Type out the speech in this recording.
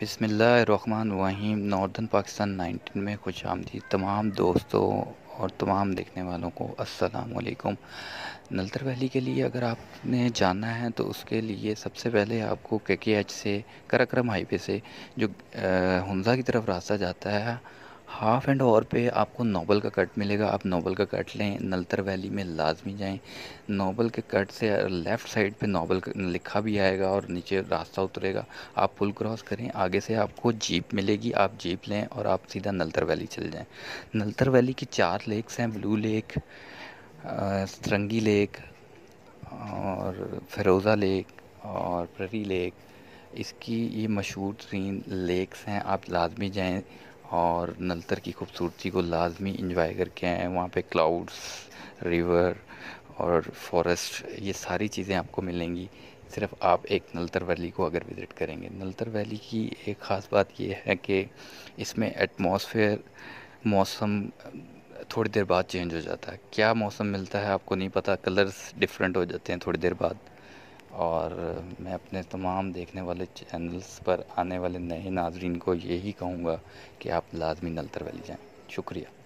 बिसमीम नॉर्दर्न पाकिस्तान 19 में खुश आमदी तमाम दोस्तों और तमाम देखने वालों को अस्सलाम नल्तर वैली के लिए अगर आपने जाना है तो उसके लिए सबसे पहले आपको के के एच से कराक्रम हाईवे से जो हंजा की तरफ रास्ता जाता है हाफ एंड ओवर पे आपको नोबल का कट मिलेगा आप नोबल का कट लें नलतर वैली में लाजमी जाएं नोबल के कट से लेफ़्ट साइड पे नोबल लिखा भी आएगा और नीचे रास्ता उतरेगा आप पुल क्रॉस करें आगे से आपको जीप मिलेगी आप जीप लें और आप सीधा नलतर वैली चल जाएं नलतर वैली की चार लेक्स हैं ब्लू लेक सतरंगी लेक और फिरोज़ा लेक और प्ररी लेक इसकी ये मशहूर तरीन लेक्स हैं आप लाजमी जाएँ और नलतर की खूबसूरती को लाजमी इंजॉय करके आए वहाँ पे क्लाउड्स रिवर और फॉरेस्ट ये सारी चीज़ें आपको मिलेंगी सिर्फ आप एक नलतर वैली को अगर विज़िट करेंगे नलतर वैली की एक ख़ास बात यह है कि इसमें एटमॉस्फेयर मौसम थोड़ी देर बाद चेंज हो जाता है क्या मौसम मिलता है आपको नहीं पता कलर्स डिफरेंट हो जाते हैं थोड़ी देर बाद और मैं अपने तमाम देखने वाले चैनल्स पर आने वाले नए नाजरीन को यही कहूँगा कि आप लाजमी नलतर वैली जाएँ शुक्रिया